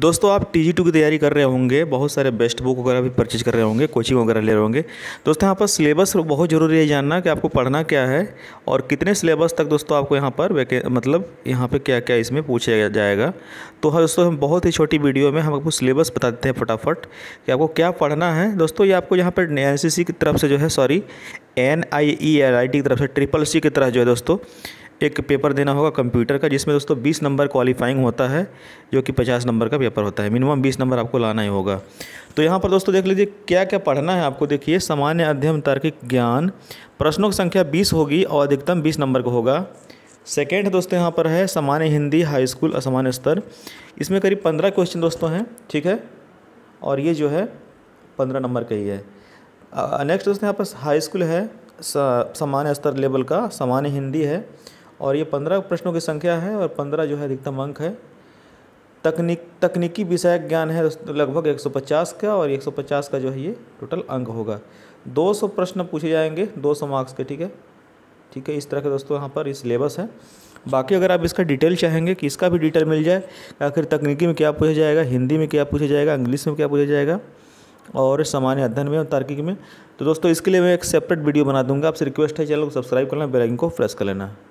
दोस्तों आप T G to की तैयारी कर रहे होंगे बहुत सारे बेस्ट बुक वगैरह भी परचेज कर रहे होंगे कोचिंग वगैरह ले रहे होंगे दोस्तों यहाँ पर सिलेबस बहुत ज़रूरी है जानना कि आपको पढ़ना क्या है और कितने सिलेबस तक दोस्तों आपको यहाँ पर मतलब यहाँ पर क्या क्या इसमें पूछा जाएगा तो हाँ दोस्तों हम बहुत ही छोटी वीडियो में हम आपको सिलेबस बता देते हैं फटाफट कि आपको क्या पढ़ना है दोस्तों ये आपको यहाँ पर एन की तरफ से जो है sorry N I E L I T की तरफ से ट्रिपल सी की तरह जो है दोस्तों एक पेपर देना होगा कंप्यूटर का जिसमें दोस्तों बीस नंबर क्वालिफाइंग होता है जो कि पचास नंबर का पेपर होता है मिनिमम बीस नंबर आपको लाना ही होगा तो यहाँ पर दोस्तों देख लीजिए क्या क्या पढ़ना है आपको देखिए सामान्य अध्ययन तार्किक ज्ञान प्रश्नों की संख्या बीस होगी और अधिकतम बीस नंबर का होगा सेकेंड दोस्तों यहाँ पर है सामान्य हिंदी हाई स्कूल असामान्य स्तर इसमें करीब पंद्रह क्वेश्चन दोस्तों हैं ठीक है और ये जो है पंद्रह नंबर का ही है नेक्स्ट दोस्तों यहाँ पर हाई स्कूल है सामान्य स्तर लेवल का सामान्य हिंदी है और ये पंद्रह प्रश्नों की संख्या है और पंद्रह जो है अधिकतम अंक है तकनीक तकनीकी विषयक ज्ञान है लगभग 150 का और 150 का जो है ये टोटल अंक होगा 200 प्रश्न पूछे जाएंगे 200 मार्क्स के ठीक है ठीक है इस तरह के दोस्तों यहाँ पर सिलेबस है बाकी अगर आप इसका डिटेल चाहेंगे कि इसका भी डिटेल मिल जाए आखिर तकनीकी में क्या पूछा जाएगा हिंदी में क्या पूछा जाएगा इंग्लिश में क्या पूछा जाएगा और सामान्य अध्ययन में और तार्किक में तो दोस्तों इसके लिए मैं एक सेपरेट वीडियो बना दूंगा आपसे रिक्वेस्ट है चैनल को सब्सक्राइब कर लेना बेल आइकन को प्रेस कर लेना